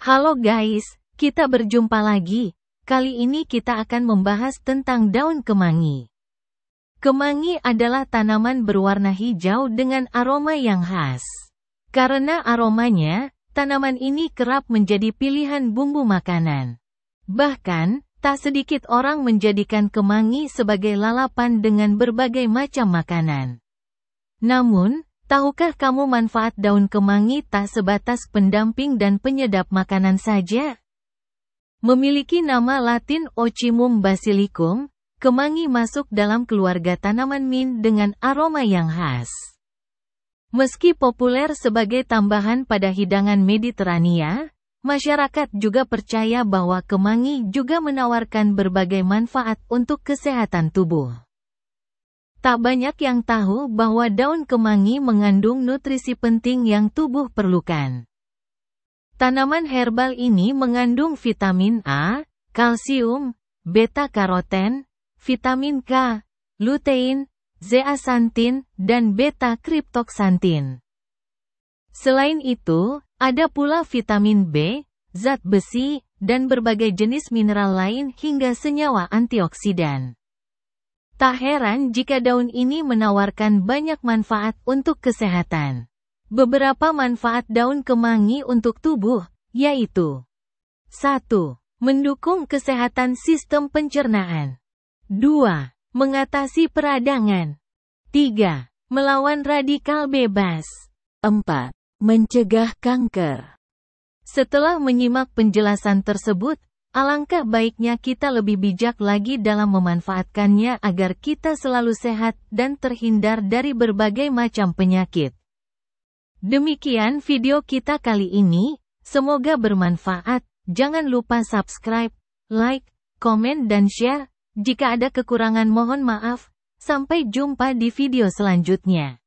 Halo guys, kita berjumpa lagi. Kali ini kita akan membahas tentang daun kemangi. Kemangi adalah tanaman berwarna hijau dengan aroma yang khas. Karena aromanya, tanaman ini kerap menjadi pilihan bumbu makanan. Bahkan, tak sedikit orang menjadikan kemangi sebagai lalapan dengan berbagai macam makanan. Namun, Tahukah kamu manfaat daun kemangi tak sebatas pendamping dan penyedap makanan saja? Memiliki nama latin Ocimum basilicum, kemangi masuk dalam keluarga tanaman mint dengan aroma yang khas. Meski populer sebagai tambahan pada hidangan Mediterania, masyarakat juga percaya bahwa kemangi juga menawarkan berbagai manfaat untuk kesehatan tubuh. Tak banyak yang tahu bahwa daun kemangi mengandung nutrisi penting yang tubuh perlukan. Tanaman herbal ini mengandung vitamin A, kalsium, beta-karoten, vitamin K, lutein, zeaxanthin, dan beta-kriptoksantin. Selain itu, ada pula vitamin B, zat besi, dan berbagai jenis mineral lain hingga senyawa antioksidan. Tak heran jika daun ini menawarkan banyak manfaat untuk kesehatan. Beberapa manfaat daun kemangi untuk tubuh, yaitu 1. Mendukung kesehatan sistem pencernaan 2. Mengatasi peradangan 3. Melawan radikal bebas 4. Mencegah kanker Setelah menyimak penjelasan tersebut, Alangkah baiknya kita lebih bijak lagi dalam memanfaatkannya agar kita selalu sehat dan terhindar dari berbagai macam penyakit. Demikian video kita kali ini, semoga bermanfaat. Jangan lupa subscribe, like, komen dan share. Jika ada kekurangan mohon maaf. Sampai jumpa di video selanjutnya.